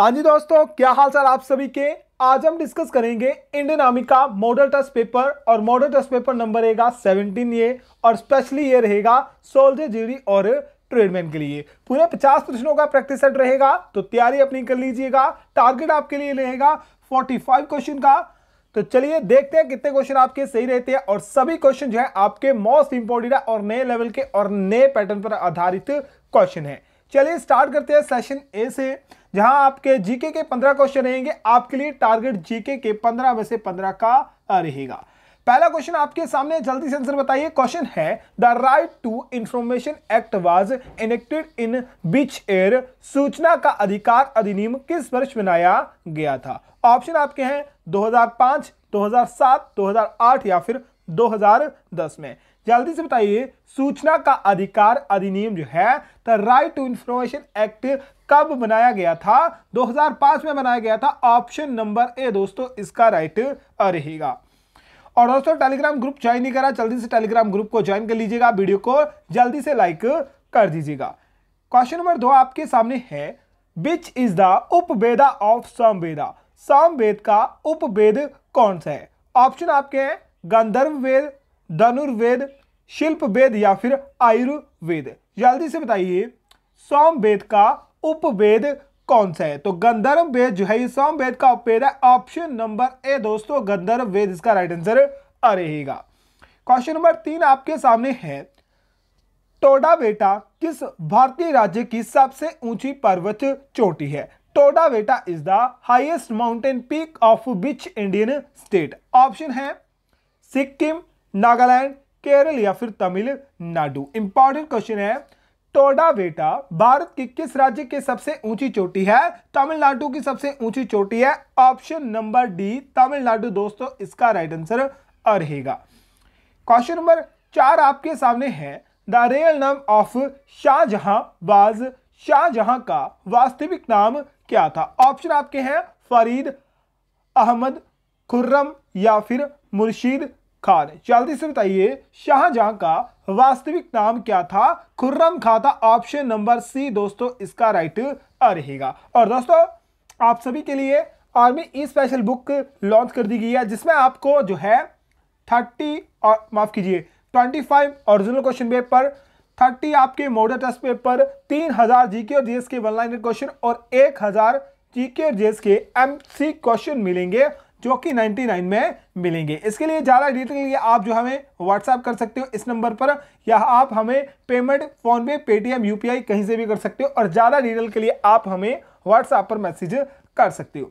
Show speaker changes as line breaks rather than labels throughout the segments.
हाँ जी दोस्तों क्या हाल सर आप सभी के आज हम डिस्कस करेंगे इंडियन आर्मी का मॉडल टेस्ट पेपर और मॉडल टेस्ट पेपर नंबर रहेगा सेवनटीन ये और स्पेशली ये रहेगा सोल्जर जीडी और ट्रेडमैन के लिए पूरे पचास प्रश्नों का प्रैक्टिस सेट रहेगा तो तैयारी अपनी कर लीजिएगा टारगेट आपके लिए रहेगा फोर्टी फाइव क्वेश्चन का तो चलिए देखते हैं कितने क्वेश्चन आपके सही रहते हैं और सभी क्वेश्चन जो है आपके मोस्ट इंपोर्टेंट है और नए लेवल के और नए पैटर्न पर आधारित क्वेश्चन है चलिए स्टार्ट करते हैं सेशन ए से जहां आपके जीके के पंद्रह क्वेश्चन रहेंगे आपके लिए टारगेट जीके के पंद्रह में से पंद्रह का रहेगा पहला क्वेश्चन आपके सामने जल्दी से आंसर बताइए क्वेश्चन है the right to information act was enacted in which year सूचना का अधिकार अधिनियम किस वर्ष बनाया गया था ऑप्शन आपके हैं 2005, 2007, 2008 या फिर 2010 में जल्दी से बताइए सूचना का अधिकार अधिनियम जो है the right to information act कब बनाया गया था 2005 में बनाया गया था ऑप्शन नंबर ए दोस्तों इसका राइट रहेगा और दोस्तों टेलीग्राम ग्रुप ज्वाइन नहीं करा जल्दी से टेलीग्राम ग्रुप को ज्वाइन कर लीजिएगा वीडियो को जल्दी से लाइक कर दीजिएगा क्वेश्चन नंबर दो आपके सामने है which is the upaveda of Samaveda Samaveda का उपवेद कौन सा है ऑप्शन आपके हैं गंधर्व वेद धनुर्वेद शिल्प वेद या फिर आयुर्वेद जल्दी से बताइए सोमवेद का उपवेद कौन सा है तो गंधर्व वेद जो है ये वेद का उपवेद है ऑप्शन नंबर ए दोस्तों गंधर्व वेद इसका राइट आंसर रहेगा क्वेश्चन नंबर तीन आपके सामने है टोडावेटा किस भारतीय राज्य की सबसे ऊंची पर्वत चोटी है टोडावेटा is the highest mountain peak of which Indian state option है सिक्किम नागालैंड केरल या फिर तमिलनाडु इंपॉर्टेंट क्वेश्चन है टोडा बेटा भारत के किस राज्य की सबसे ऊंची चोटी है तमिलनाडु की सबसे ऊंची चोटी है ऑप्शन नंबर डी तमिलनाडु दोस्तों इसका राइट आंसर रहेगा क्वेश्चन नंबर चार आपके सामने है द रियल नाम ऑफ शाहजहां बाज शाहजहां का वास्तविक नाम क्या था ऑप्शन आपके हैं फरीद अहमद खुर्रम या फिर मुर्शीद खान जल्दी से बताइए शाहजहां का वास्तविक नाम क्या था खुर्रम खा था ऑप्शन नंबर सी दोस्तों इसका राइट रहेगा और दोस्तों आप सभी के लिए army e special book launch कर दी गई है जिसमें आपको जो है थर्टी और माफ कीजिए twenty five original question paper thirty आपके मॉडल टेस्ट पेपर तीन हजार जीके और जीएस के वन लाइन क्वेश्चन और एक हजार जीके और जीएस के एमसी क्वेश्चन मिलेंगे जो कि 99 में मिलेंगे इसके लिए ज़्यादा डिटेल के लिए आप जो हमें व्हाट्सएप कर सकते हो इस नंबर पर या आप हमें पेमेंट फ़ोनपे पेटीएम यू कहीं से भी कर सकते हो और ज़्यादा डिटेल के लिए आप हमें व्हाट्सएप पर मैसेज कर सकते हो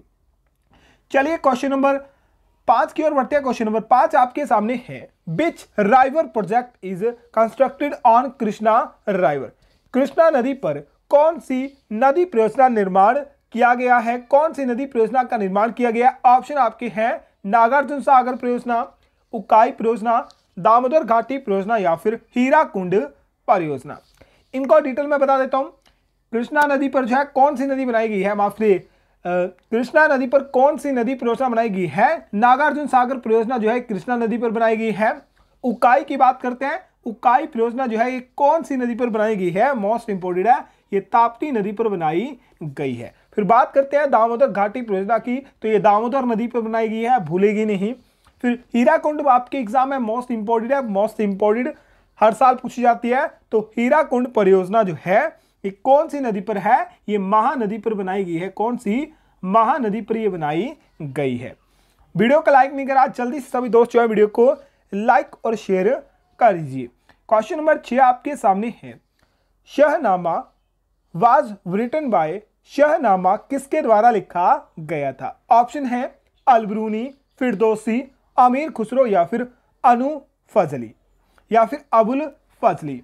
चलिए क्वेश्चन नंबर पाँच की ओर बढ़ते हैं क्वेश्चन नंबर पाँच आपके सामने है which river project is constructed on Krishna river Krishna नदी पर कौन सी नदी परियोजना निर्माण किया गया है कौन सी नदी परियोजना का निर्माण किया गया ऑप्शन आपके हैं नागार्जुन सागर परियोजना उकाई परियोजना दामोदर घाटी परियोजना या फिर हीरा कुंड परियोजना इनको डिटेल में बता देता हूँ कृष्णा नदी पर जो है कौन सी नदी बनाई गई है माफ करिए कृष्णा नदी पर कौन सी नदी परियोजना बनाई गई है नागार्जुन सागर परियोजना जो है कृष्णा नदी पर बनाई गई है उकाई की बात करते हैं उकाई परियोजना जो है ये कौन सी नदी पर बनाई गई है मोस्ट इंपोर्टेंट है ये ताप्ती नदी पर बनाई गई है फिर बात करते हैं दामोदर घाटी परियोजना की तो ये दामोदर नदी पर बनाई गई है भूलेगी नहीं फिर कुंड आपके एग्जाम में मोस्ट इंपॉर्टेंट है मोस्ट इंपॉर्टेंट हर साल पूछी जाती है तो हीरा कुंड परियोजना जो है ये कौन सी नदी पर है ये महानदी पर बनाई गई है कौन सी महानदी पर ये बनाई गई है वीडियो को लाइक नहीं करा जल्दी से सभी दोस्त जो है वीडियो को लाइक और शेयर कर दीजिए क्वेश्चन नंबर छः आपके सामने है Shahnama was written by Shahnama किसके द्वारा लिखा गया था ऑप्शन है अलबरूनी फिरदोसी अमीर खुसरो या फिर अनु फजली या फिर अबुल फजली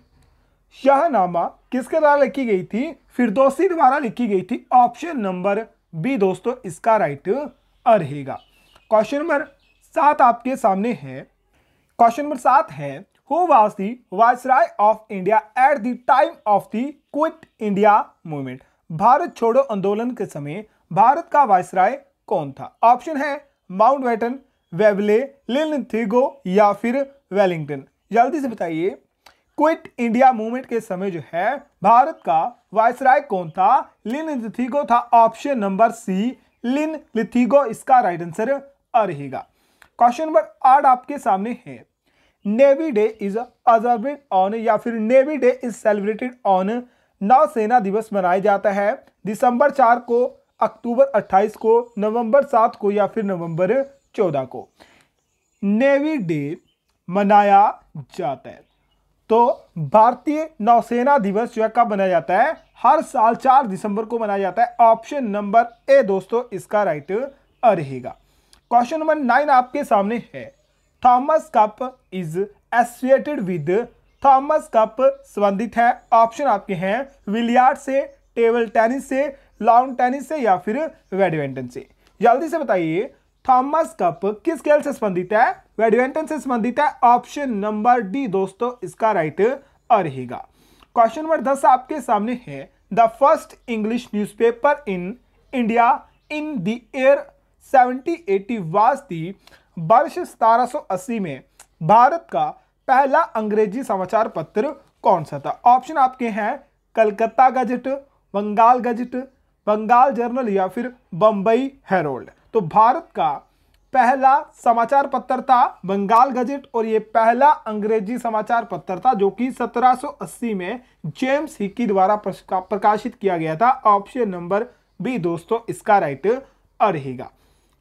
शाहनामा किसके द्वारा लिखी गई थी फिरदोसी द्वारा लिखी गई थी ऑप्शन नंबर बी दोस्तों इसका राइट रहेगा क्वेश्चन नंबर सात आपके सामने है क्वेश्चन नंबर सात है who was the viceroy of India at the time of the quit India movement भारत छोड़ो आंदोलन के समय भारत का वायसराय कौन था ऑप्शन है माउंट वेटन वेबले लिलो या फिर वेलिंगटन जल्दी से बताइए क्विट इंडिया मूवमेंट के समय जो है भारत का वायसराय कौन था लिन लिथिगो था ऑप्शन नंबर सी लिन लिथिगो इसका राइट आंसर आ रहेगा क्वेश्चन नंबर आठ आपके सामने है navy day is observed on या फिर navy day is celebrated on नौसेना दिवस मनाया जाता है दिसंबर चार को अक्टूबर अट्ठाईस को नवंबर सात को या फिर नवंबर चौदह को नेवी डे मनाया जाता है तो भारतीय नौसेना दिवस जो है कब मनाया जाता है हर साल चार दिसंबर को मनाया जाता है ऑप्शन नंबर ए दोस्तों इसका राइट रहेगा क्वेश्चन नंबर नाइन आपके सामने है Thomas Cup is associated with Thomas Cup संबंधित है ऑप्शन आपके हैं विलियार्ड से टेबल टेनिस से लॉन टेनिस से या फिर बैडमिंटन से जल्दी से बताइए थॉमस कप किस खेल से संबंधित है बैडमिंटन से संबंधित है ऑप्शन नंबर डी दोस्तों इसका राइट रहेगा क्वेश्चन नंबर दस आपके सामने है the first English newspaper in India in the year 7080 eighty was the वर्ष 1780 में भारत का पहला अंग्रेजी समाचार पत्र कौन सा था ऑप्शन आपके हैं Calcutta Gazette Bengal Gazette Bengal journal या फिर बंबई हेरोल्ड तो भारत का पहला समाचार पत्र था बंगाल गजट और ये पहला अंग्रेजी समाचार पत्र था जो कि 1780 में जेम्स हिकी द्वारा प्रकाशित किया गया था ऑप्शन नंबर बी दोस्तों इसका राइट रहेगा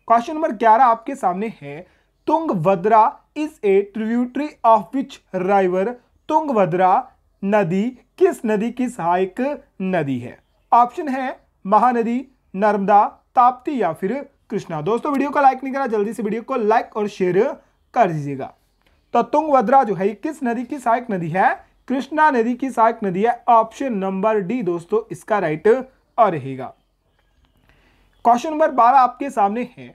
क्वेश्चन नंबर 11 आपके सामने है Tungabhadra is a tributary of which river Tungabhadra नदी किस नदी की सहायक नदी है ऑप्शन है महानदी नर्मदा ताप्ती या फिर कृष्णा दोस्तों वीडियो को लाइक नहीं करा जल्दी से वीडियो को लाइक और शेयर कर दीजिएगा तो तुंगभद्रा जो है किस नदी की सहायक नदी है कृष्णा नदी की सहायक नदी है ऑप्शन नंबर डी दोस्तों इसका राइट और रहेगा क्वेश्चन नंबर बारह आपके सामने है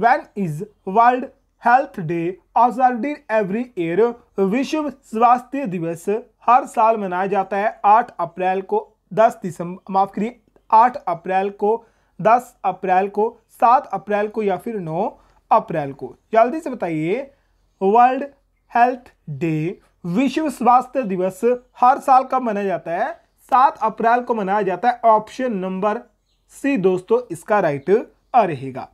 when is World Health Day आजादी एवरी ईयर विश्व स्वास्थ्य दिवस हर साल मनाया जाता है 8 अप्रैल को 10 दिसंबर माफ करिए 8 अप्रैल को 10 अप्रैल को 7 अप्रैल को या फिर 9 अप्रैल को जल्दी से बताइए वर्ल्ड हेल्थ डे विश्व स्वास्थ्य दिवस हर साल कब मनाया जाता है 7 अप्रैल को मनाया जाता है ऑप्शन नंबर सी दोस्तों इसका राइट रहेगा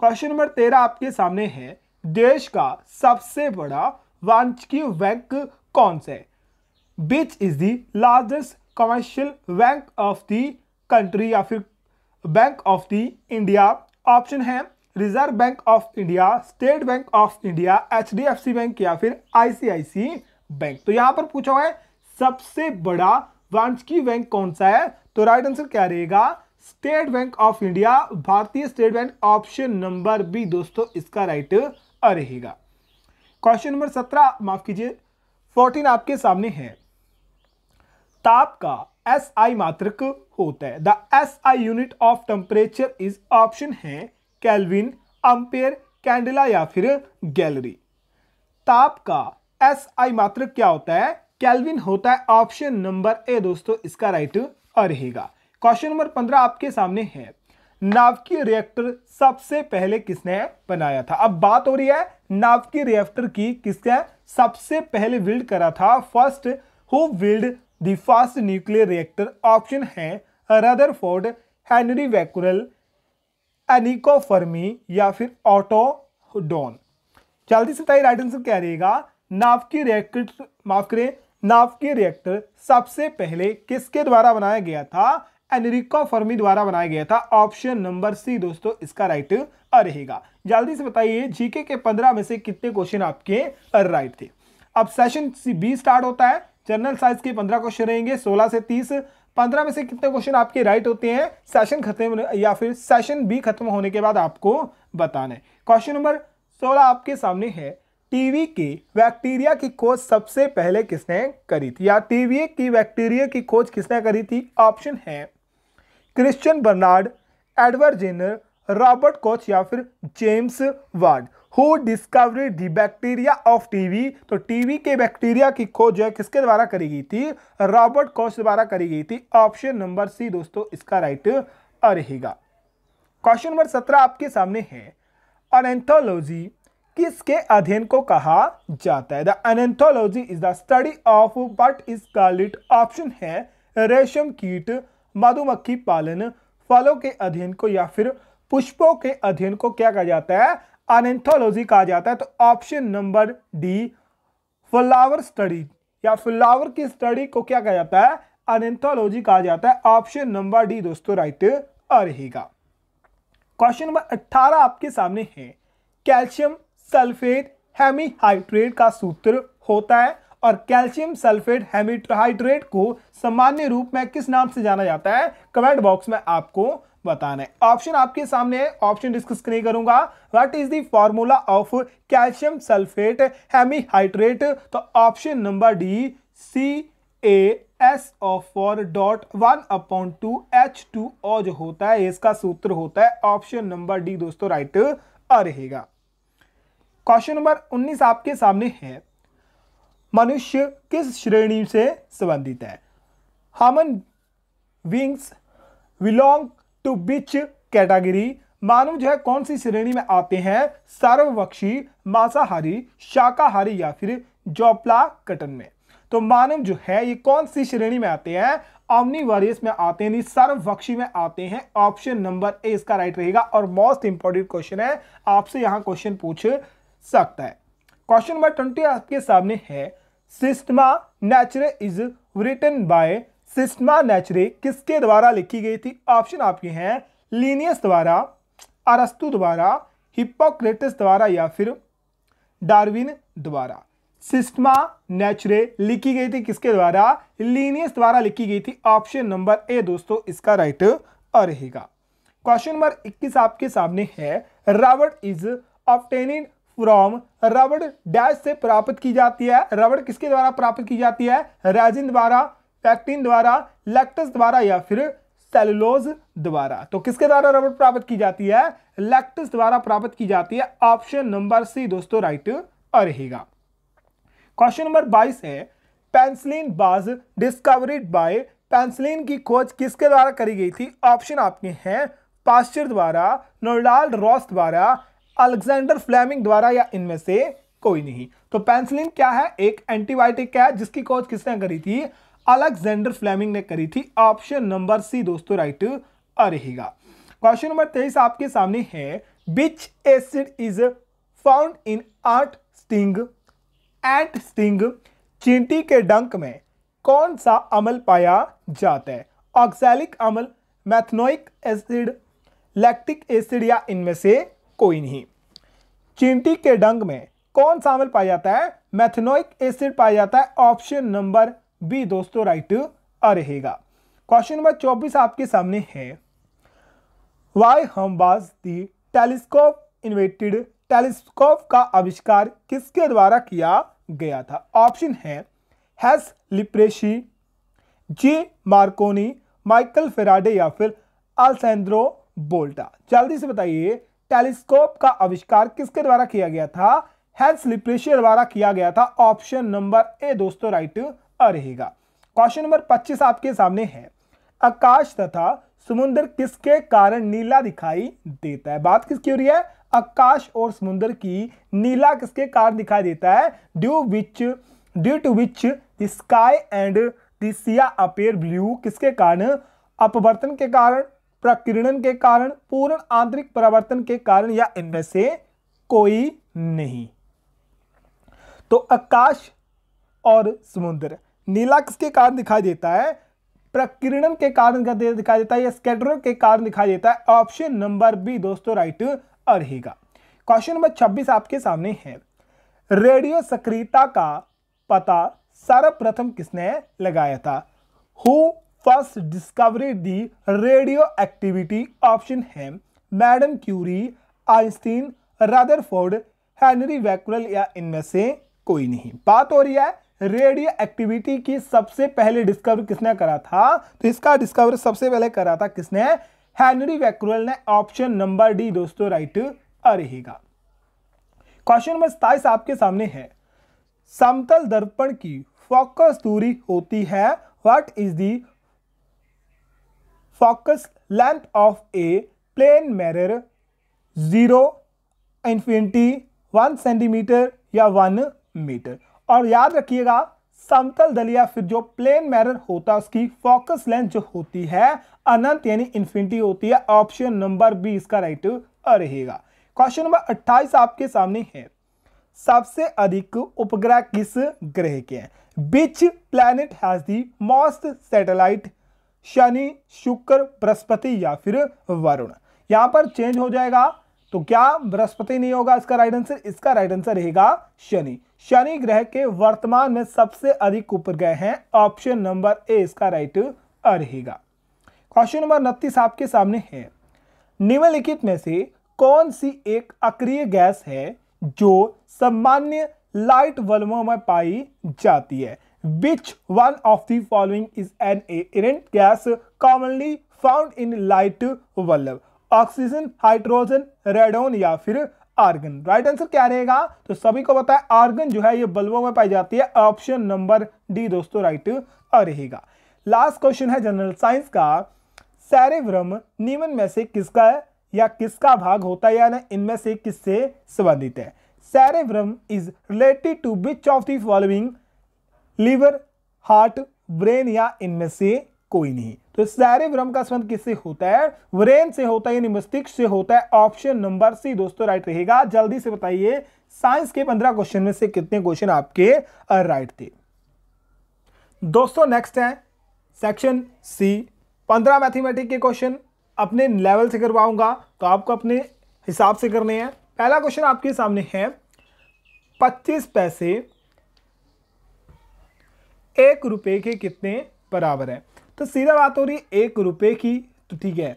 क्वेश्चन नंबर तेरह आपके सामने है देश का सबसे बड़ा वाणिज्य बैंक कौन सा है which is the largest commercial bank of the country या फिर bank of the India option है Reserve Bank of India State Bank of India H bank या फिर आईसीआईसी बैंक तो यहां पर पूछा हुआ है सबसे बड़ा वाणिज्य बैंक कौन सा है तो राइट आंसर क्या रहेगा स्टेट बैंक ऑफ इंडिया भारतीय State Bank option number B दोस्तों इसका राइट right रहेगा क्वेश्चन नंबर सत्रह माफ कीजिए फोर्टीन आपके सामने है ताप का एस आई मात्रक होता है the S I unit of temperature is option है कैलविन अम्पेयर कैंडला या फिर गैलरी ताप का एस आई मात्रक क्या होता है कैलविन होता है ऑप्शन नंबर ए दोस्तों इसका राइट रहेगा क्वेश्चन नंबर पंद्रह आपके सामने है नावकी रिएक्टर सबसे पहले किसने बनाया था अब बात हो रही है नावकी रिएक्टर की किसने सबसे पहले बिल्ड करा था first who build the first nuclear reactor option है Rutherford Henri Becquerel Enrico Fermi या फिर ऑटो डॉन जल्दी से बताइए राइट आंसर क्या रहेगा नावकी रिएक्टर माफ करें नावकी रिएक्टर सबसे पहले किसके द्वारा बनाया गया था एनरिको फर्मी द्वारा बनाया गया था ऑप्शन नंबर सी दोस्तों इसका राइट रहेगा जल्दी से बताइए जीके के पंद्रह में से कितने क्वेश्चन आपके राइट थे अब सेशन सी बी स्टार्ट होता है जनरल साइंस के पंद्रह क्वेश्चन रहेंगे सोलह से तीस पंद्रह में से कितने क्वेश्चन आपके राइट होते हैं सेशन खत्म या फिर सेशन बी खत्म होने के बाद आपको बताना है क्वेश्चन नंबर सोलह आपके सामने है टीवी के बैक्टीरिया की खोज सबसे पहले किसने करी थी या टीवी की बैक्टीरिया की खोज किसने करी थी ऑप्शन है Christian Barnard Edward Jenner Robert Koch या फिर James Ward who discovery the bacteria of TB तो टीवी के बैक्टीरिया की खोज जो है किसके द्वारा करी गई थी रॉबर्ट कोच द्वारा करी गई थी ऑप्शन नंबर सी दोस्तों इसका राइट रहेगा क्वेश्चन नंबर सत्रह आपके सामने है अनेंथोलॉजी किसके अध्ययन को कहा जाता है the anthology is the study of what is called it option है रेशम कीट मधुमक्खी पालन फलों के अध्ययन को या फिर पुष्पों के अध्ययन को क्या कहा जाता है अनेंथोलॉजी कहा जाता है तो option number D flower study या फ्लावर की स्टडी को क्या कहा जाता है अनेंथोलॉजी कहा जाता है ऑप्शन नंबर डी दोस्तों राइट रहेगा क्वेश्चन नंबर अट्ठारह आपके सामने है कैल्शियम सल्फेट हेमीहाइड्रेट का सूत्र होता है और कैल्शियम सल्फेट हेमिट्राइड्रेट को सामान्य रूप में किस नाम से जाना जाता है कमेंट बॉक्स में आपको बताना है ऑप्शन आपके सामने है ऑप्शन डिस्कस नहीं करूंगा what is the formula of calcium sulphate hemihydrate तो option number D C A S of four dot one upon two H two O जो होता है इसका सूत्र होता है ऑप्शन नंबर डी दोस्तों राइट आ रहेगा क्वेश्चन नंबर 19 आपके सामने है मनुष्य किस श्रेणी से संबंधित है human beings belong to which category मानव जो है कौन सी श्रेणी में आते हैं सर्वभक्षी मांसाहारी शाकाहारी या फिर जोपला कटन में तो मानव जो है ये कौन सी श्रेणी में आते हैं ऑमनीवरियस में आते हैं सर्वभक्षी में आते हैं ऑप्शन नंबर ए इसका राइट रहेगा और मोस्ट इंपॉर्टेंट क्वेश्चन है आपसे यहां क्वेश्चन पूछ सकता है क्वेश्चन नंबर ट्वेंटी आपके सामने है Systema Naturae is written by Systema Naturae किसके द्वारा लिखी गई थी ऑप्शन आपके हैं लीनियस द्वारा अरस्तु द्वारा हिपोक्रेटिस द्वारा या फिर डार्विन द्वारा सिस्टमा नेचुरे लिखी गई थी किसके द्वारा लीनियस द्वारा लिखी गई थी ऑप्शन नंबर ए दोस्तों इसका राइट रहेगा क्वेश्चन नंबर 21 आपके सामने है रॉबर्ट इज ऑप्टेनिंग फ्रॉम रबड़ डैश से प्राप्त की जाती है रबड़ किसके द्वारा प्राप्त की जाती है रेजिन द्वारा पैक्टिन द्वारा लैक्टस द्वारा या फिर सेलुलोज द्वारा तो किसके द्वारा रबड़ प्राप्त की जाती है लैक्टस द्वारा प्राप्त की जाती है ऑप्शन नंबर सी दोस्तों राइट रहेगा क्वेश्चन नंबर बाईस है पेंसिलिन बाज डिस्कवरीड बाय पेंसिलिन की खोज किसके द्वारा करी गई थी ऑप्शन आपके हैं पास्चर द्वारा नोडाल रॉस द्वारा अलेक्जेंडर फ्लैमिंग द्वारा या इनमें से कोई नहीं तो पेंसिलिन क्या है एक एंटीबायोटिक है जिसकी खोज किसने करी थी अलेक्जेंडर फ्लैमिंग ने करी थी ऑप्शन नंबर सी दोस्तों राइट रहेगा क्वेश्चन नंबर तेईस आपके सामने है which acid is found in ant sting ant sting चींटी के डंक में कौन सा अमल पाया जाता है ऑक्सैलिक अमल मैथनोइक एसिड लैक्टिक एसिड या इनमें से कोई नहीं चिंटी के डंग में कौन सा अम्ल पाया जाता है मैथनोइक एसिड पाया जाता है ऑप्शन नंबर बी दोस्तों राइट आ रहेगा क्वेश्चन नंबर चौबीस आपके सामने है वाई हम बाज दी टेलीस्कोप इन्वेटेड टेलीस्कोप का आविष्कार किसके द्वारा किया गया था ऑप्शन है Hans Lippershey G Marconi Michael Faraday या फिर अलसेंद्रो बोल्टा जल्दी से बताइए टेलीस्कोप का आविष्कार किसके द्वारा किया गया था हेल्स लिप्रेशियर द्वारा किया गया था ऑप्शन नंबर ए दोस्तों राइट रहेगा क्वेश्चन नंबर 25 आपके सामने है आकाश तथा समुद्र किसके कारण नीला दिखाई देता है बात किसकी हो रही है आकाश और समुद्र की नीला किसके कारण दिखाई देता है due which due to which the sky and the sea appear blue किसके कारण अपवर्तन के कारण प्रकीर्णन के कारण पूर्ण आंतरिक परावर्तन के कारण या इनमें से कोई नहीं तो आकाश और समुद्र नीला किसके कारण दिखाई देता है प्रकीर्णन के कारण दिखाई देता है या स्केटर के कारण दिखाई देता है ऑप्शन नंबर बी दोस्तों राइट रहेगा क्वेश्चन नंबर 26 आपके सामने है रेडियो सक्रियता का पता सर्वप्रथम किसने लगाया था who first discovery discovered radioactivity option है Madame Curie Einstein Rutherford Henri Becquerel या इनमें से कोई नहीं बात हो रही है रेडियो एक्टिविटी की सबसे पहले डिस्कवर किसने करा था तो इसका डिस्कवर सबसे पहले करा था किसने हेनरी वैक्रुअल ने ऑप्शन नंबर डी दोस्तों राइट रहेगा क्वेश्चन नंबर सताइस आपके सामने है समतल दर्पण की फोकस दूरी होती है what is the focus length of a plane mirror 0 infinity one centimetre या वन मीटर और याद रखिएगा समतल दल या फिर जो प्लेन मैरर होता है उसकी फोकस लेंथ जो होती है अनंत यानी इन्फिनिटी होती है ऑप्शन नंबर बी इसका राइट रहेगा क्वेश्चन नंबर 28 आपके सामने है सबसे अधिक उपग्रह किस ग्रह के हैं which planet has the most satellite शनि शुक्र बृहस्पति या फिर वरुण यहां पर चेंज हो जाएगा तो क्या बृहस्पति नहीं होगा इसका राइट आंसर इसका राइट आंसर रहेगा शनि शनि ग्रह के वर्तमान में सबसे अधिक उपग्रह हैं ऑप्शन नंबर ए इसका राइट रहेगा क्वेश्चन नंबर उनतीस आपके सामने है निम्नलिखित में से कौन सी एक अक्रिय गैस है जो सामान्य लाइट बल्बों में पाई जाती है Which one of the following is an inert gas commonly found in light bulb? Oxygen hydrogen radon या फिर आर्गन राइट आंसर क्या रहेगा तो सभी को पता है आर्गन जो है ये बल्बों में पाई जाती है ऑप्शन नंबर डी दोस्तों राइट रहेगा लास्ट क्वेश्चन है जनरल साइंस का सैरेब्रम नियमन में से किसका है या किसका भाग होता है या इनमें से किससे संबंधित है cerebrum is related to which of the following liver heart brain या इनमें से कोई नहीं तो सारे भ्रम का संबंध किससे होता है ब्रेन से होता है यानी मस्तिष्क से होता है ऑप्शन नंबर सी दोस्तों राइट रहेगा जल्दी से बताइए साइंस के पंद्रह क्वेश्चन में से कितने क्वेश्चन आपके राइट थे दोस्तों नेक्स्ट है सेक्शन सी पंद्रह मैथमेटिक के क्वेश्चन अपने लेवल से करवाऊंगा तो आपको अपने हिसाब से करने हैं पहला क्वेश्चन आपके सामने है पच्चीस पैसे एक रुपये के कितने बराबर है तो सीधा बात हो रही है एक रुपये की तो ठीक है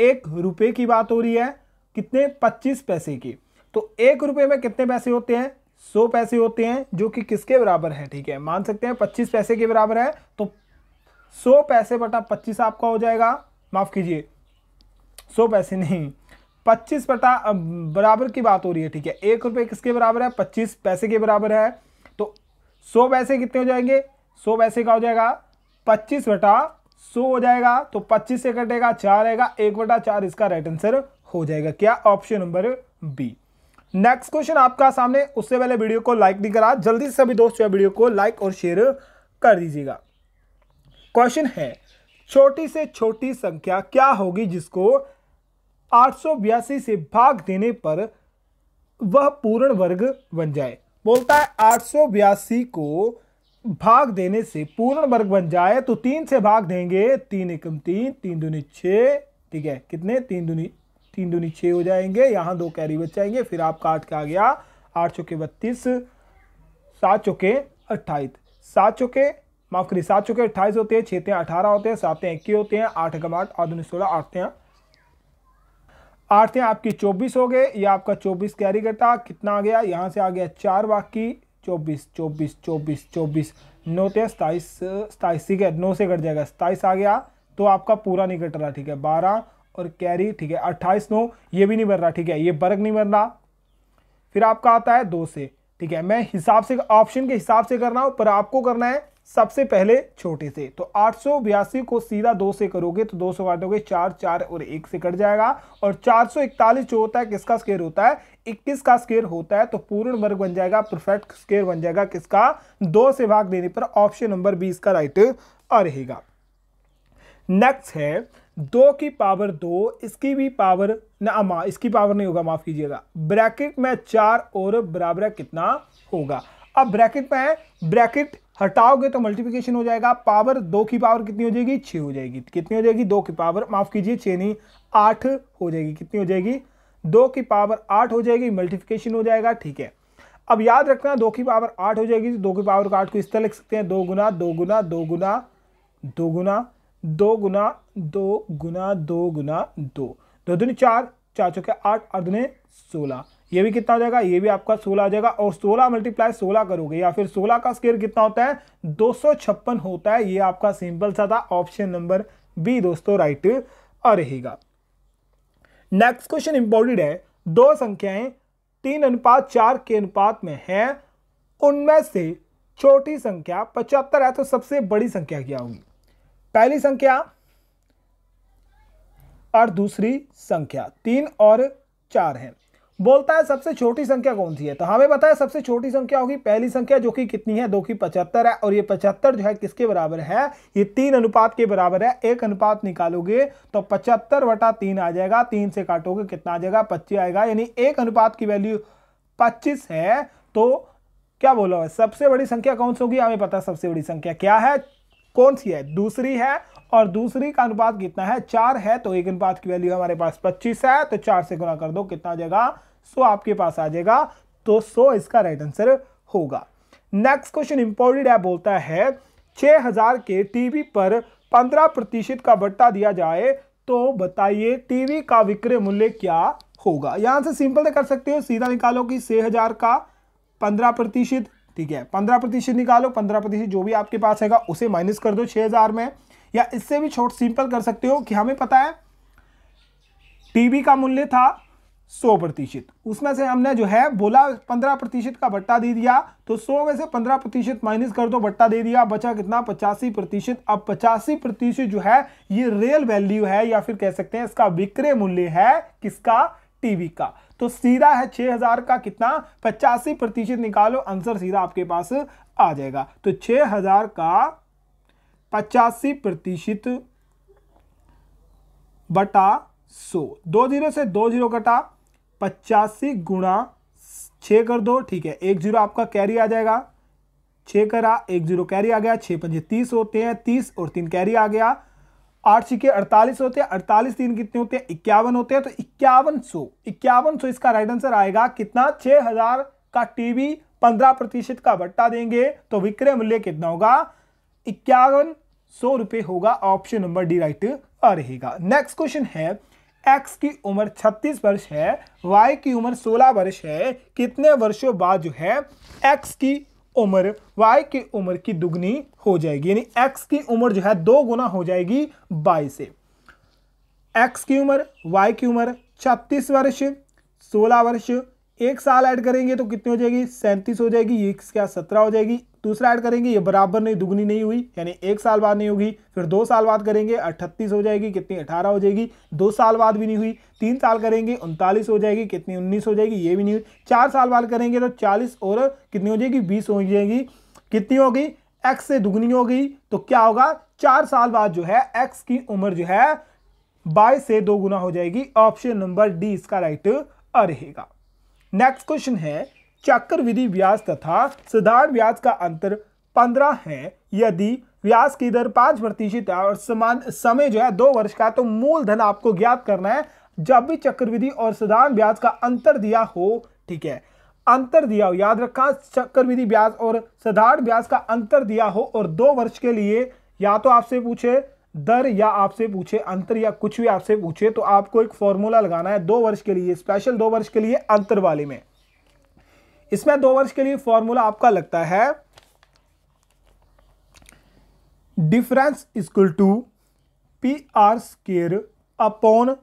एक रुपये की बात हो रही है कितने पच्चीस पैसे की तो एक रुपये में कितने पैसे होते हैं सौ पैसे होते हैं जो कि किसके बराबर है ठीक है मान सकते हैं पच्चीस पैसे के बराबर है तो सौ पैसे बटा पच्चीस आपका हो जाएगा माफ़ कीजिए सौ पैसे नहीं पच्चीस बटा बराबर की बात हो रही है ठीक है एक रुपये किसके बराबर है पच्चीस पैसे के बराबर है तो सौ पैसे कितने हो जाएंगे सो वैसे क्या हो जाएगा पच्चीस बटा सो हो जाएगा तो पच्चीस से कटेगा चार आएगा एक बटा चार इसका राइट आंसर हो जाएगा क्या option number B next question आपका सामने उससे पहले वीडियो को लाइक नहीं करा जल्दी से सभी दोस्त वीडियो को लाइक और शेयर कर दीजिएगा क्वेश्चन है छोटी से छोटी संख्या क्या होगी जिसको आठ से भाग देने पर वह पूर्ण वर्ग बन जाए बोलता है आठ को भाग देने से पूर्ण वर्ग बन जाए तो तीन से भाग देंगे तीन एकम तीन तीन दूनी छः ठीक है कितने तीन दूनी तीन दूनी छः हो जाएंगे यहाँ दो कैरी बच जाएंगे फिर आपका आठ के आ गया आठ चौके बत्तीस सात चौके अट्ठाईस सात चौके माफ करिए सात चौके अट्ठाईस होते हैं छः अठारह होते हैं सातें इक्की होते हैं आठ एकम आठ आठ दूनी सोलह आठ तेरह आपकी चौबीस हो गए या आपका चौबीस कैरी करता कितना आ गया यहाँ से आ गया चार बाकी चौबीस चौबीस चौबीस चौबीस नौ तेरह सताईस सताईस ठीक है नौ से कट जाएगा सताईस आ गया तो आपका पूरा नहीं कट रहा ठीक है बारह और कैरी ठीक है अट्ठाईस नौ ये भी नहीं बन रहा ठीक है ये बर्क नहीं बन रहा फिर आपका आता है दो से ठीक है मैं हिसाब से ऑप्शन के हिसाब से कर रहा हूँ पर आपको करना है सबसे पहले छोटे से तो आठ को सीधा दो से करोगे तो दो सौ काटोगे चार चार और एक से कट जाएगा और चार सौ इकतालीस जो होता है किसका स्केयर होता है इक्कीस का स्केयर होता है तो पूर्ण वर्ग बन जाएगा परफेक्ट स्केयर बन जाएगा किसका दो से भाग देने पर ऑप्शन नंबर बी इसका राइट आ रहेगा नेक्स्ट है दो की पावर दो इसकी भी पावर ना इसकी पावर नहीं होगा माफ़ कीजिएगा ब्रैकेट में चार और बराबर कितना होगा अब ब्रैकेट में ब्रैकेट हटाओगे तो मल्टीप्लिकेशन हो जाएगा पावर दो की पावर कितनी हो जाएगी छः हो जाएगी कितनी हो जाएगी दो की पावर माफ़ कीजिए छः नहीं आठ हो जाएगी कितनी हो जाएगी दो की पावर आठ हो जाएगी मल्टीप्लिकेशन हो जाएगा ठीक है अब याद रखना दो की पावर आठ हो जाएगी तो दो की पावर का आठ को इस तरह लिख सकते हैं दो गुना दो गुना दो गुना दो गुना दो गुना दो गुना दो गुना दो दो दुनी चार चार चौके आठ अर्धने सोलह ये भी कितना हो जाएगा ये भी आपका 16 आ जाएगा और 16 मल्टीप्लाई 16 करोगे या फिर 16 का स्केयर कितना होता है दो होता है ये आपका सिंपल सा था ऑप्शन नंबर बी दोस्तों राइट आ रहेगा नेक्स्ट क्वेश्चन इंपॉर्टेंट है दो संख्याएं तीन अनुपात चार के अनुपात में है उनमें से छोटी संख्या पचहत्तर है तो सबसे बड़ी संख्या क्या होगी पहली संख्या और दूसरी संख्या तीन और चार है बोलता है सबसे छोटी संख्या कौन सी है तो हमें बताया सबसे छोटी संख्या होगी पहली संख्या जो कि कितनी है दो की पचहत्तर है और ये पचहत्तर जो है किसके बराबर है ये तीन अनुपात के बराबर है एक अनुपात निकालोगे तो पचहत्तर वटा तीन आ जाएगा तीन से काटोगे कितना आ जाएगा पच्चीस आएगा यानी एक अनुपात की वैल्यू पच्चीस है तो क्या बोला है सबसे बड़ी संख्या कौन सी होगी हमें पता है सबसे बड़ी संख्या क्या है कौन सी है दूसरी है और दूसरी का अनुपात कितना है चार है तो एक अनुपात की वैल्यू हमारे पास पच्चीस है तो चार से गुना कर दो कितना जगह सो आपके पास आ जाएगा तो सो इसका राइट आंसर होगा नेक्स्ट क्वेश्चन इंपॉर्टेंट है बोलता है 6000 के टीवी पर 15 प्रतिशत का बट्टा दिया जाए तो बताइए टीवी का विक्रय मूल्य क्या होगा यहां से सिंपल कर सकते हो सीधा निकालो कि छः हज़ार का पंद्रह प्रतिशत ठीक है पंद्रह प्रतिशत निकालो पंद्रह प्रतिशत जो भी आपके पास हैगा उसे माइनस कर दो छह हज़ार में या इससे भी छोट सिंपल कर सकते हो कि हमें पता है टीवी का मूल्य था सौ प्रतिशत उसमें से हमने जो है बोला पंद्रह प्रतिशत का बट्टा दे दिया तो सौ में से पंद्रह प्रतिशत माइनस कर दो बट्टा दे दिया बचा कितना पचासी प्रतिशत अब पचासी प्रतिशत जो है ये रियल वैल्यू है या फिर कह सकते हैं इसका विक्रय मूल्य है किसका टीवी का तो सीधा है 6000 का कितना पचासी प्रतिशत निकालो आंसर सीधा आपके पास आ जाएगा तो 6000 का पचासी प्रतिशत बटा सो दो जीरो से दो जीरो कटा पचासी गुणा छः कर दो ठीक है एक जीरो आपका कैरी आ जाएगा छः करा एक जीरो कैरी आ गया छः पंजे तीस होते हैं तीस और तीन कैरी आ गया आठ छिके अड़तालीस होते हैं अड़तालीस तीन कितने होते हैं इक्यावन होते हैं तो इक्यावन सौ इक्यावन सौ इसका राइट आंसर आएगा कितना छः हजार का टीवी पंद्रह प्रतिशत का भट्टा देंगे तो विक्रय मूल्य कितना होगा इक्यावन सौ रुपये होगा ऑप्शन नंबर डी राइट रहेगा नेक्स्ट क्वेश्चन है एक्स की उम्र 36 वर्ष है वाई की उम्र 16 वर्ष है कितने वर्षों बाद जो है एक्स की उम्र वाई की उम्र की दुगनी हो जाएगी यानी एक्स की उम्र जो है दो गुना हो जाएगी बाई से एक्स की उम्र वाई की उम्र छत्तीस वर्ष सोलह वर्ष एक साल ऐड करेंगे तो कितनी हो जाएगी सैंतीस हो जाएगी ये क्या सत्रह हो जाएगी दूसरा ऐड करेंगे ये बराबर नहीं दुगनी नहीं हुई यानी एक साल बाद नहीं होगी फिर दो साल बाद करेंगे अट्ठतीस हो जाएगी कितनी अठारह हो जाएगी दो साल बाद भी नहीं हुई तीन साल करेंगे उनतालीस हो जाएगी कितनी उन्नीस हो जाएगी ये भी नहीं हुई चार साल बाद करेंगे तो चालीस और कितनी हो जाएगी बीस हो जाएगी कितनी होगी एक्स से दुगनी होगी तो क्या होगा चार साल बाद जो है एक्स की उम्र जो है बाईस से दो गुना हो जाएगी ऑप्शन नंबर डी इसका राइट रहेगा नेक्स्ट क्वेश्चन है चक्र विधि व्यास तथा साधारण व्यास का अंतर पंद्रह है यदि व्यास की दर पांच प्रतिशत है और समान समय जो है दो वर्ष का तो मूलधन आपको ज्ञात करना है जब भी चक्रविधि और साधारण ब्याज का अंतर दिया हो ठीक है अंतर दिया हो याद रखा चक्रविधि ब्याज और साधारण ब्याज का अंतर दिया हो और दो वर्ष के लिए या तो आपसे पूछे दर या आपसे पूछे अंतर या कुछ भी आपसे पूछे तो आपको एक फॉर्मूला लगाना है दो वर्ष के लिए स्पेशल दो वर्ष के लिए अंतर वाले में इसमें दो वर्ष के लिए फॉर्मूला आपका लगता है difference equal to P R square upon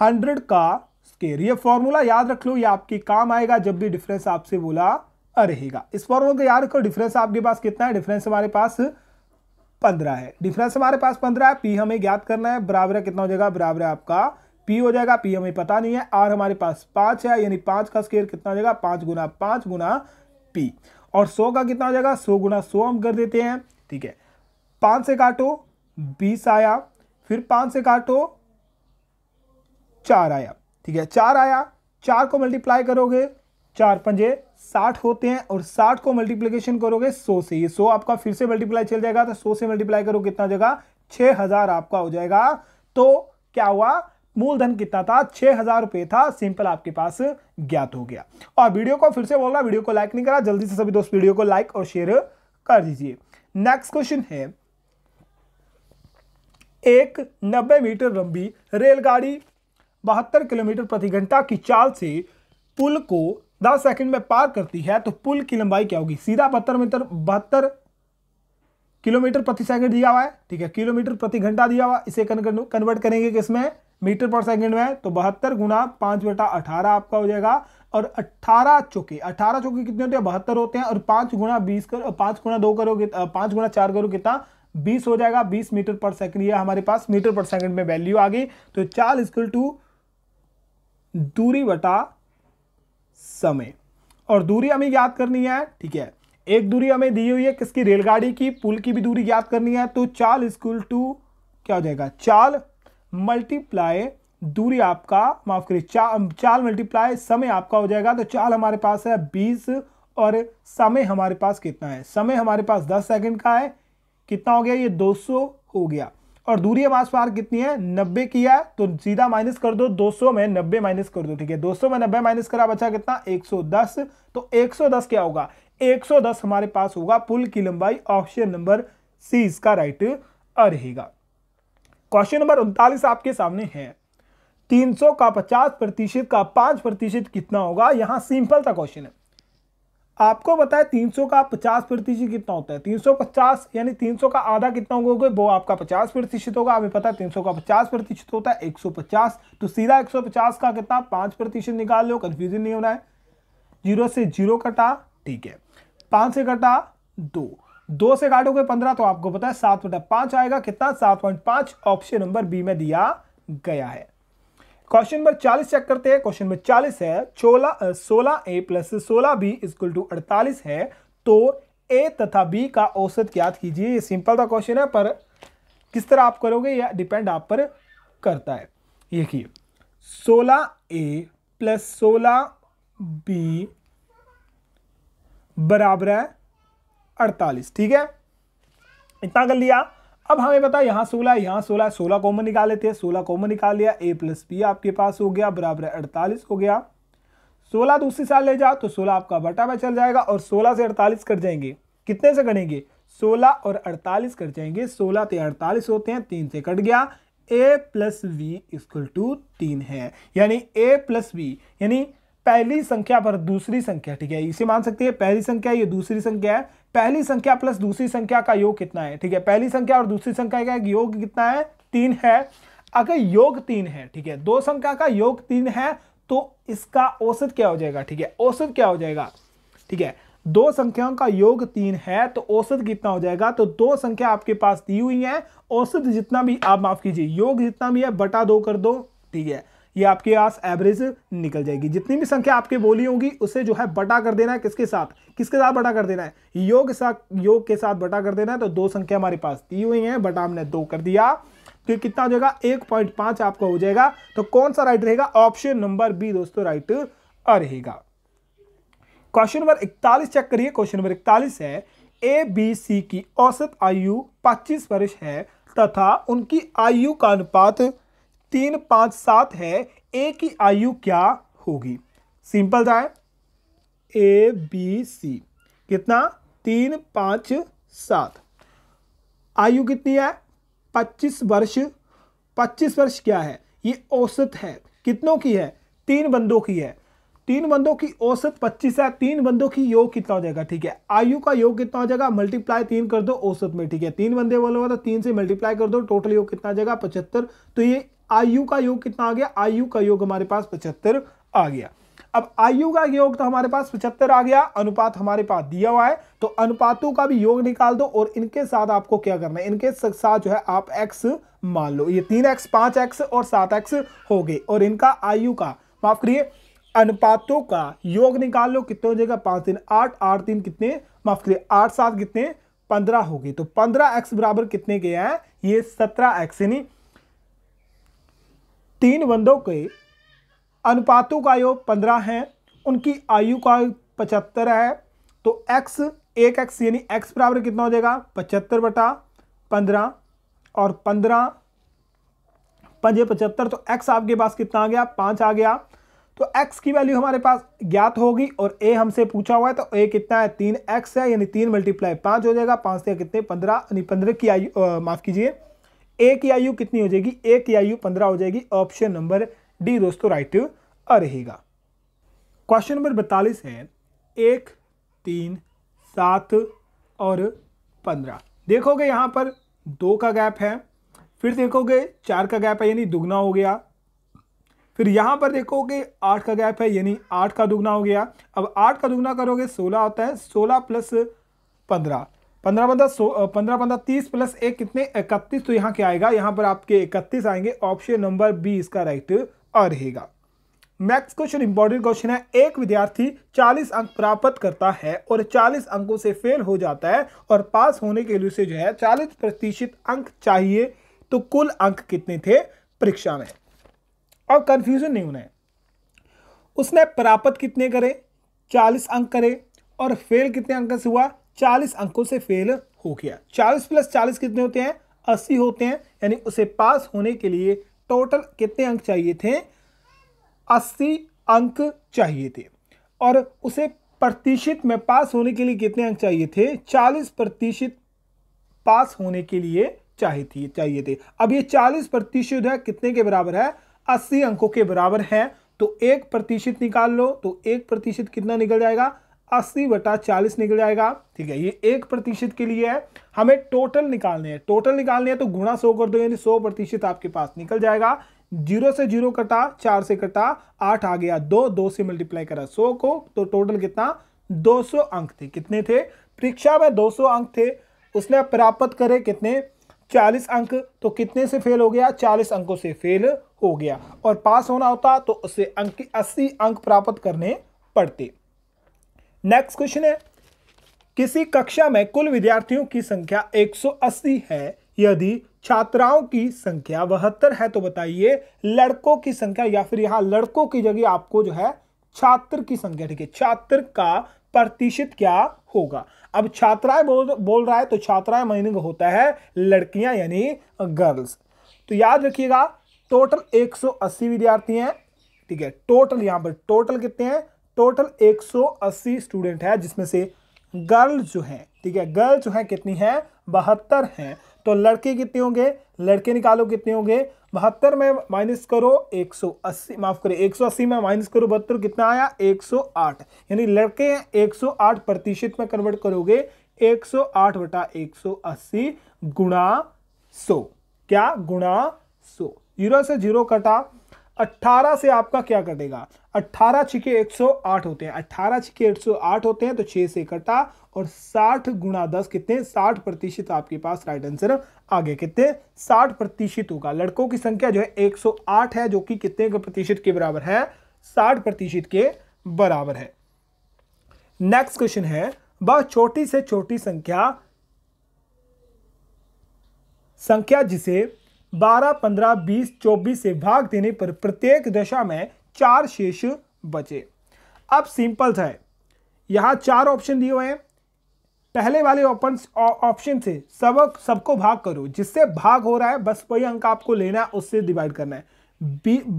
hundred का स्केयर ये फॉर्मूला याद रख लो ये आपके काम आएगा जब भी डिफरेंस आपसे बोला रहेगा इस फॉर्मूला को याद रखो डिफरेंस आपके पास कितना है डिफरेंस हमारे पास पंद्रह है डिफरेंस हमारे पास पंद्रह है पी हमें ज्ञात करना है बराबर है कितना हो जाएगा बराबर है आपका पी हो जाएगा पी हमें पता नहीं है आर हमारे पास पाँच है यानी पाँच का स्केयर कितना हो जाएगा पाँच गुना पाँच गुना पी और सौ का कितना हो जाएगा सौ गुना सौ हम कर देते हैं ठीक है पाँच से काटो बीस आया फिर पाँच से काटो चार आया ठीक है चार आया चार को मल्टीप्लाई करोगे चार पंजे साठ होते हैं और साठ को मल्टीप्लीकेशन करोगे सौ से ये सौ आपका फिर से मल्टीप्लाई चल जाएगा तो सौ से मल्टीप्लाई करो कितना जगह छह हज़ार आपका हो जाएगा तो क्या हुआ मूलधन कितना था छह हज़ार रुपए था सिंपल आपके पास ज्ञात हो गया और वीडियो को फिर से बोल रहा वीडियो को लाइक नहीं करा जल्दी से सभी दोस्त वीडियो को लाइक और शेयर कर दीजिए नेक्स्ट क्वेश्चन है एक नब्बे मीटर लंबी रेलगाड़ी बहत्तर किलोमीटर प्रति घंटा की चाल से पुल को दस सेकंड में पार करती है तो पुल की लंबाई क्या होगी सीधा बहत्तर मीटर बहत्तर किलोमीटर प्रति सेकंड दिया हुआ है ठीक है किलोमीटर प्रति घंटा दिया हुआ इसे कन्वर्ट करेंगे किसमें मीटर पर सेकंड में तो बहत्तर गुना पांच बेटा अठारह आपका हो जाएगा और अट्ठारह चौके अठारह चौके कितने होते हैं बहत्तर होते हैं और पांच गुना बीस कर पांच गुना दो करो पांच गुना चार करो कितना बीस हो जाएगा बीस मीटर पर सेकंड ये हमारे पास मीटर पर सेकंड में वैल्यू आ गई तो चाल स्कल टू दूरी बटा समय और दूरी हमें याद करनी है ठीक है एक दूरी हमें दी हुई है किसकी रेलगाड़ी की पुल की भी दूरी याद करनी है तो चाल स्कूल टू क्या हो जाएगा चाल मल्टीप्लाई दूरी आपका माफ करिए चा, चाल मल्टीप्लाई समय आपका हो जाएगा तो चाल हमारे पास है बीस और समय हमारे पास कितना है समय हमारे पास दस सेकेंड का है कितना हो गया ये दो सौ हो गया और दूरी मास पार कितनी है नब्बे की है तो सीधा माइनस कर दो 200 में नब्बे माइनस कर दो ठीक है 200 में नब्बे माइनस करा बचा कितना 110 तो 110 क्या होगा 110 हमारे पास होगा पुल की लंबाई ऑप्शन नंबर सी इसका राइट रहेगा क्वेश्चन नंबर उनतालीस आपके सामने है 300 का 50 प्रतिशत का 5 प्रतिशत कितना होगा यहां सिंपल था क्वेश्चन है आपको बताए 300 का 50 प्रतिशत कितना होता है 350 यानी 300 का आधा कितना होगा वो आपका 50 प्रतिशत होगा आपको पता है 300 का 50 प्रतिशत होता है 150 तो सीधा 150 का कितना पाँच प्रतिशत निकाल लो कन्फ्यूजन नहीं होना है जीरो से जीरो कटा ठीक है पाँच से कटा दो दो से काटोगे पंद्रह तो आपको पता है सात बटा पाँच आएगा कितना सात पॉइंट पाँच ऑप्शन नंबर बी में दिया गया है क्वेश्चन नंबर चालीस चेक करते हैं क्वेश्चन नंबर चालीस है चोला सोलह ए प्लस सोलह बी इजक्ल टू अड़तालीस है तो ए तथा बी का औसत ज्ञात कीजिए ये सिंपल था क्वेश्चन है पर किस तरह आप करोगे यह डिपेंड आप पर करता है देखिए सोलह ए प्लस सोलह बी बराबर है अड़तालीस ठीक है इतना कर लिया अब हमें पता है यहाँ सोलह यहाँ सोलह सोलह कॉमन निकाले थे सोलह कॉमन निकाल लिया ए प्लस बी आपके पास हो गया बराबर अड़तालीस हो गया सोलह दूसरी तो साल ले जाओ तो सोलह आपका बटा में चल जाएगा और सोलह से अड़तालीस कट जाएंगे कितने से कटेंगे सोलह और अड़तालीस कट जाएंगे सोलह से तो अड़तालीस होते हैं तीन से कट गया A plus B equal to तीन है यानी ए प्लस वी यानी पहली संख्या पर दूसरी संख्या ठीक है इसे मान सकते हैं पहली संख्या ये दूसरी संख्या है पहली संख्या प्लस दूसरी संख्या का योग कितना है ठीक है पहली संख्या और दूसरी संख्या का योग कितना है तीन है अगर योग तीन है ठीक है दो संख्या का योग तीन है तो इसका औसत क्या हो जाएगा ठीक है औसत क्या हो जाएगा ठीक है दो संख्याओं का योग तीन है तो औसत कितना हो जाएगा तो दो संख्या आपके पास दी हुई है औसत जितना भी आप माफ कीजिए योग जितना भी है बटा दो कर दो ठीक है ये आपके पास एवरेज निकल जाएगी जितनी भी संख्या आपके बोली होगी उसे जो है बटा कर देना है किसके साथ किसके साथ बटा कर देना है योग साथ योग के साथ बटा कर देना है तो दो संख्या हमारे पास दी हुई है बटा हमने दो कर दिया तो कितना हो जाएगा एक पॉइंट पांच आपका हो जाएगा तो कौन सा राइट रहेगा ऑप्शन नंबर बी दोस्तों राइट रहेगा क्वेश्चन नंबर इकतालीस चेक करिए क्वेश्चन नंबर इकतालीस है ए बी सी की औसत आयु पच्चीस वर्ष है तथा उनकी आयु का अनुपात तीन पाँच सात है ए की आयु क्या होगी सिंपल था है ए बी सी कितना तीन पाँच सात आयु कितनी है पच्चीस वर्ष पच्चीस वर्ष क्या है ये औसत है कितनों की है तीन बंदों की है तीन बंदों की औसत पच्चीस है तीन बंदों की योग कितना हो जाएगा ठीक है आयु का योग कितना हो जाएगा मल्टीप्लाई तीन कर दो औसत में ठीक है तीन बंदे बोलो तो तीन से मल्टीप्लाई कर दो टोटल योग कितना हो जाएगा पचहत्तर तो ये आयु का योग कितना आ गया आयु का योग हमारे पास पचहत्तर आ गया अब आयु का योग तो हमारे पास पचहत्तर आ गया अनुपात हमारे पास दिया हुआ है तो अनुपातों का भी योग निकाल दो और इनके साथ आपको क्या करना है इनके साथ जो है आप एक्स मान लो ये तीन एक्स पांच एक्स और सात एक्स हो गए और इनका आयु का माफ करिए अनुपातों का योग निकाल लो कितने हो जाएगा पांच तीन आठ आठ तीन कितने माफ करिए आठ सात कितने पंद्रह हो गए तो पंद्रह एक्स बराबर कितने गया है ये सत्रह एक्स यानी तीन बंदों के अनुपातों का आयु पंद्रह है उनकी आयु का आयु पचहत्तर है तो x एक एक्स यानी x बराबर कितना हो जाएगा पचहत्तर बटा पंद्रह और पंद्रह पंजे पचहत्तर तो x आपके पास कितना आ गया पाँच आ गया तो x की वैल्यू हमारे पास ज्ञात होगी और a हमसे पूछा हुआ है तो a कितना है तीन एक्स है यानी तीन मल्टीप्लाई पाँच हो जाएगा पाँच से कितने पंद्रह यानी पंद्रह की आयु माफ़ कीजिए ए की आयु कितनी हो जाएगी ए की आयु पंद्रह हो जाएगी ऑप्शन नंबर डी दोस्तों राइट आ रहेगा क्वेश्चन नंबर बतालीस है एक तीन सात और पंद्रह देखोगे यहाँ पर दो का गैप है फिर देखोगे चार का गैप है यानी दुगना हो गया फिर यहाँ पर देखोगे आठ का गैप है यानी आठ का दुगना हो गया अब आठ का दुगना करोगे सोलह होता है सोलह प्लस पंद्रह पंद्रह पंद्रह सो पंद्रह पंद्रह तीस प्लस एक कितने इकतीस तो यहाँ क्या आएगा यहाँ पर आपके इकतीस आएंगे ऑप्शन नंबर बी इसका राइट रहेगा नेक्स्ट क्वेश्चन इंपॉर्टेंट क्वेश्चन है एक विद्यार्थी 40 अंक प्राप्त करता है और 40 अंकों से फेल हो जाता है और पास होने के लिए उसे जो है 40 प्रतिशत अंक चाहिए तो कुल अंक कितने थे परीक्षा में और कंफ्यूजन नहीं होना है उसने प्राप्त कितने करे 40 अंक करे और फेल कितने अंक से हुआ चालीस अंकों से फेल हो गया चालीस प्लस चालीस कितने होते हैं अस्सी होते हैं यानी उसे पास होने के लिए टोटल कितने अंक चाहिए थे अस्सी अंक चाहिए थे और उसे प्रतिशत में पास होने के लिए कितने अंक चाहिए थे चालीस प्रतिशत पास होने के लिए चाहिए थी चाहिए थे अब ये चालीस प्रतिशत है कितने के बराबर है अस्सी अंकों के बराबर है तो एक प्रतिशत निकाल लो तो एक प्रतिशत कितना निकल जाएगा अस्सी बटा चालीस निकल जाएगा ठीक है ये एक प्रतिशत के लिए है हमें टोटल निकालने हैं टोटल निकालने हैं तो गुणा सौ कर दो यानी सौ प्रतिशत आपके पास निकल जाएगा जीरो से जीरो कटा चार से कटा आठ आ गया दो दो से मल्टीप्लाई करा सौ को तो टोटल कितना दो सौ अंक थे कितने थे परीक्षा में दो सौ अंक थे उसने प्राप्त करे कितने चालीस अंक तो कितने से फेल हो गया चालीस अंकों से फेल हो गया और पास होना होता तो उसे अंक अस्सी अंक प्राप्त करने पड़ते नेक्स्ट क्वेश्चन है किसी कक्षा में कुल विद्यार्थियों की संख्या 180 है यदि छात्राओं की संख्या बहत्तर है तो बताइए लड़कों की संख्या या फिर यहां लड़कों की जगह आपको जो है छात्र की संख्या ठीक है छात्र का प्रतिशत क्या होगा अब छात्राएं बोल बोल रहा है तो छात्राएं माइनिंग होता है लड़कियां यानी गर्ल्स तो याद रखिएगा टोटल 180 विद्यार्थी हैं ठीक है टोटल यहां पर टोटल कितने हैं टोटल 180 स्टूडेंट है जिसमें से गर्ल जो है ठीक है गर्ल जो है कितनी है बहत्तर हैं तो लड़के कितने होंगे लड़के निकालो कितने होंगे बहत्तर में माइनस करो 180 माफ करो 180 में माइनस करो बहत्तर कितना आया 108 यानी लड़के 108 प्रतिशत में कन्वर्ट करोगे 108 बटा 180 गुणा सो क्या गुणा सो जीरो से जीरो कटा 18 से आपका क्या कटेगा 18 छिके 108 होते हैं 18 छिके 108 होते हैं तो 6 से कटा और 60 गुणा दस कितने 60 प्रतिशत आपके पास राइट आंसर आगे कितने 60 प्रतिशत होगा लड़कों की संख्या जो है 108 है जो कि कितने के प्रतिशत के बराबर है 60 प्रतिशत के बराबर है नेक्स्ट क्वेश्चन है वह छोटी से छोटी संख्या संख्या जिसे बारह पंद्रह बीस चौबीस से भाग देने पर प्रत्येक दशा में चार शेष बचे अब सिंपल था है यहाँ चार ऑप्शन दिए हुए हैं पहले वाले ऑप्शन ऑप्शन से सब सबको भाग करो जिससे भाग हो रहा है बस वही अंक आपको लेना है उससे डिवाइड करना है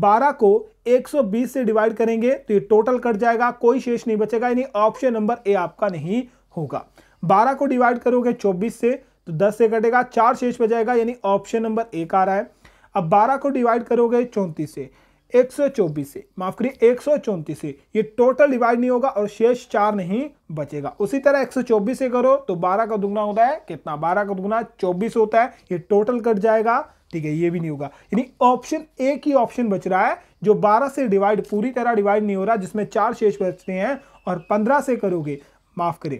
बारह को 120 से डिवाइड करेंगे तो ये टोटल कट जाएगा कोई शेष नहीं बचेगा यानी ऑप्शन नंबर ए आपका नहीं होगा 12 को डिवाइड करोगे 24 से तो 10 से कटेगा चार शेष बजाएगा यानी ऑप्शन नंबर एक आ रहा है अब 12 को डिवाइड करोगे चौंतीस से एक सौ चौबीस से माफ करिए एक सौ चौंतीस से ये टोटल डिवाइड नहीं होगा और शेष चार नहीं बचेगा उसी तरह एक सौ चौबीस से करो तो बारह का दुगना होता है कितना बारह का दुगना चौबीस होता है ये टोटल कट जाएगा ठीक है ये भी नहीं होगा यानी ऑप्शन एक ही ऑप्शन बच रहा है जो 12 से डिवाइड पूरी तरह डिवाइड नहीं हो रहा जिसमें चार शेष बचते हैं और पंद्रह से करोगे माफ करें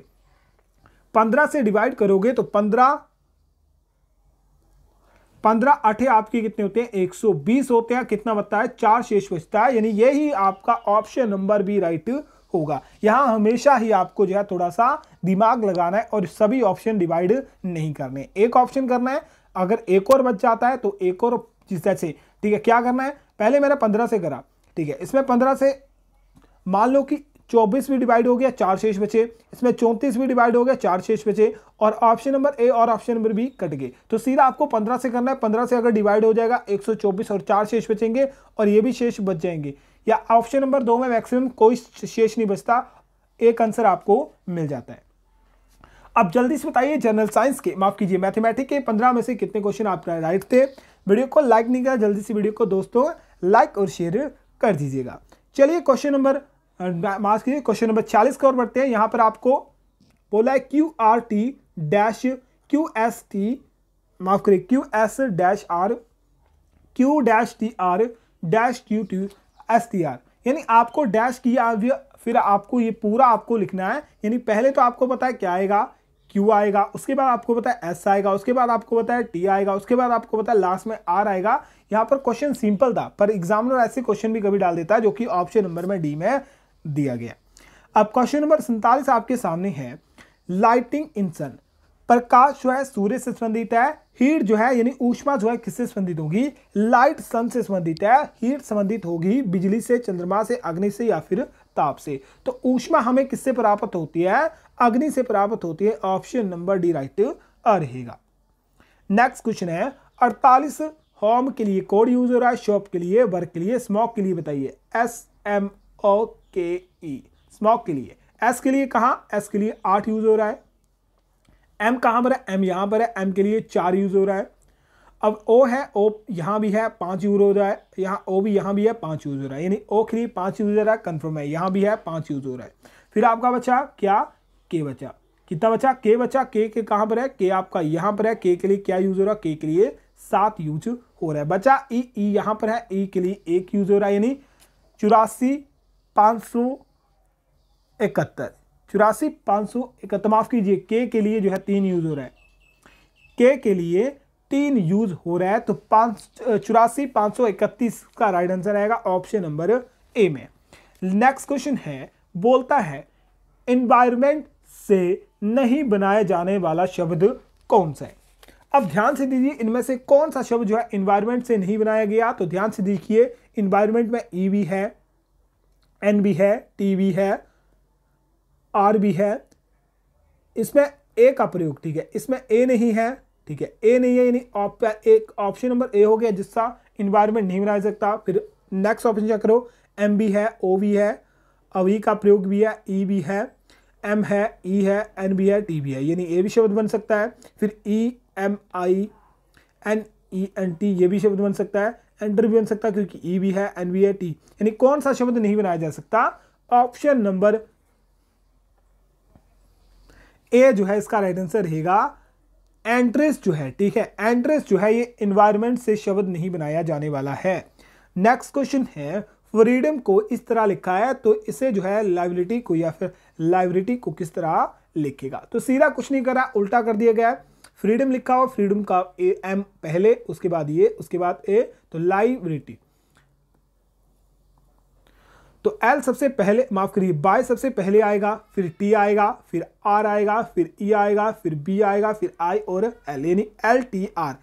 पंद्रह से डिवाइड करोगे तो पंद्रह पंद्रह अठे आपके कितने होते हैं 120 होते हैं कितना बचता है चार शेष बचता है यानी यही आपका ऑप्शन नंबर भी राइट होगा यहां हमेशा ही आपको जो है थोड़ा सा दिमाग लगाना है और सभी ऑप्शन डिवाइड नहीं करने एक ऑप्शन करना है अगर एक और बच जाता है तो एक और से ठीक है क्या करना है पहले मैंने पंद्रह से करा ठीक है इसमें पंद्रह से मान लो कि चौबीस भी डिवाइड हो गया चार शेष बचे इसमें चौंतीस भी डिवाइड हो गया चार शेष बचे और ऑप्शन नंबर ए और ऑप्शन नंबर बी कट गए तो सीधा आपको पंद्रह से करना है पंद्रह से अगर डिवाइड हो जाएगा एक सौ चौबीस और चार शेष बचेंगे और ये भी शेष बच जाएंगे या ऑप्शन नंबर दो में मैक्सिमम कोई शेष नहीं बचता एक आंसर आपको मिल जाता है अब जल्दी से बताइए जनरल साइंस के माफ कीजिए मैथमेटिक के पंद्रह में से कितने क्वेश्चन आप राइट थे वीडियो को लाइक नहीं किया जल्दी से वीडियो को दोस्तों लाइक और शेयर कर दीजिएगा चलिए क्वेश्चन नंबर मार्क्स कीजिए क्वेश्चन नंबर चालीस की ओर बढ़ते हैं यहाँ पर आपको बोला है Q R T dash Q S T माफ करिए Q S dash R Q dash T R dash Q T S T R यानी आपको डैश किया फिर आपको ये पूरा आपको लिखना है यानी पहले तो आपको पता है क्या आएगा क्यू आएगा उसके बाद आपको पता है एस आएगा उसके बाद आपको पता है टी आएगा उसके बाद आपको पता है लास्ट में आर आएगा यहाँ पर क्वेश्चन सिंपल था पर एग्जामिनर ऐसे क्वेश्चन भी कभी डाल देता है जो कि ऑप्शन नंबर में डी में दिया गया अब क्वेश्चन नंबर सैंतालीस आपके सामने है लाइटिंग इन सन प्रकाश जो है सूर्य से संबंधित है हीट जो है यानी ऊष्मा जो है किससे संबंधित होगी लाइट सन से संबंधित है हीट संबंधित होगी बिजली से चंद्रमा से अग्नि से या फिर ताप से तो ऊष्मा हमें किससे प्राप्त होती है अग्नि से प्राप्त होती है ऑप्शन नंबर डी राइट रहेगा नेक्स्ट क्वेश्चन है अड़तालीस होम के लिए कोड यूज हो रहा है शॉप के लिए वर्क के लिए स्मॉक के लिए बताइए एस एम ओ के ई स्मॉक के लिए एस के लिए कहाँ एस के लिए आठ यूज हो रहा है एम कहाँ पर है एम यहाँ पर है एम के लिए चार यूज हो रहा है अब ओ है ओ यहाँ भी है पाँच यूज हो रहा है यहाँ ओ भी यहाँ भी है पाँच यूज हो रहा है यानी ओ के लिए पाँच यूज हो रहा है कन्फर्म है यहाँ भी है पाँच यूज हो रहा है फिर आपका बचा क्या के बचा कितना बचा के बचा के के कहाँ पर है के आपका यहाँ पर है के के लिए क्या यूज हो रहा है के के लिए सात यूज हो रहा है बचा ई e, ई e यहाँ पर है ई e के लिए एक यूज हो रहा है यानी चौरासी पाँच सौ इकहत्तर चौरासी पाँच सौ इकहत्तर माफ़ कीजिए के के लिए जो है तीन यूज़ हो रहा है के के लिए तीन यूज़ हो रहा है तो पाँच चौरासी पाँच सौ इकतीस का राइट आंसर आएगा ऑप्शन नंबर ए में नेक्स्ट क्वेश्चन है बोलता है इन्वायरमेंट से नहीं बनाए जाने वाला शब्द कौन सा है अब ध्यान से दीजिए इनमें से कौन सा शब्द जो है इन्वायरमेंट से नहीं बनाया गया तो ध्यान से देखिए इन्वायरमेंट में ई e भी है एन भी है टी भी है आर भी है इसमें ए का प्रयोग ठीक है इसमें ए नहीं है ठीक है ए नहीं है यानी एक ऑप्शन नंबर ए हो गया जिसका इन्वायरमेंट नहीं बना सकता फिर नेक्स्ट ऑप्शन चेक करो एम भी है ओ भी है अवी का प्रयोग भी है ई e भी है एम है ई e है एन भी है टी भी है यानी ए भी शब्द बन सकता है फिर E M I N E N T ये भी शब्द बन सकता है एंटर भी बन सकता क्योंकि ई e भी है एन वी है टी यानी कौन सा शब्द नहीं बनाया जा सकता ऑप्शन नंबर ए जो है इसका राइट आंसर रहेगा एंट्रेस जो है ठीक है एंट्रेस जो है ये इन्वायरमेंट से शब्द नहीं बनाया जाने वाला है नेक्स्ट क्वेश्चन है फ्रीडम को इस तरह लिखा है तो इसे जो है लाइबिलिटी को या फिर लाइबिलिटी को किस तरह लिखेगा तो सीधा कुछ नहीं करा उल्टा कर दिया गया है फ्रीडम लिखा हुआ फ्रीडम का ए एम पहले उसके बाद ये उसके बाद ए तो लाइब्रिटी तो एल सबसे पहले माफ करिए बाय सबसे पहले आएगा फिर टी आएगा फिर आर आएगा फिर ई e आएगा फिर बी आएगा फिर आई और एल यानी L T R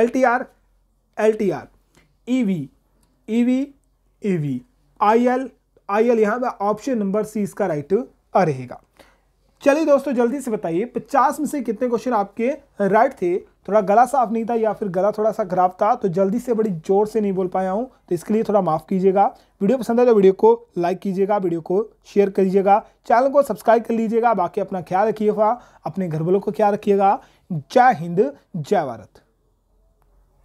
L T R L T R E V E V E V I L I L यहां पर ऑप्शन नंबर सी इसका राइट रहेगा चलिए दोस्तों जल्दी से बताइए पचास में से कितने क्वेश्चन आपके राइट थे थोड़ा गला साफ नहीं था या फिर गला थोड़ा सा खराब था तो जल्दी से बड़ी जोर से नहीं बोल पाया हूँ तो इसके लिए थोड़ा माफ़ कीजिएगा वीडियो पसंद है तो वीडियो को लाइक कीजिएगा वीडियो को शेयर करिएगा चैनल को सब्सक्राइब कर लीजिएगा बाकी अपना ख्याल रखिएगा अपने घर वालों को ख्याल रखिएगा जय हिंद जय भारत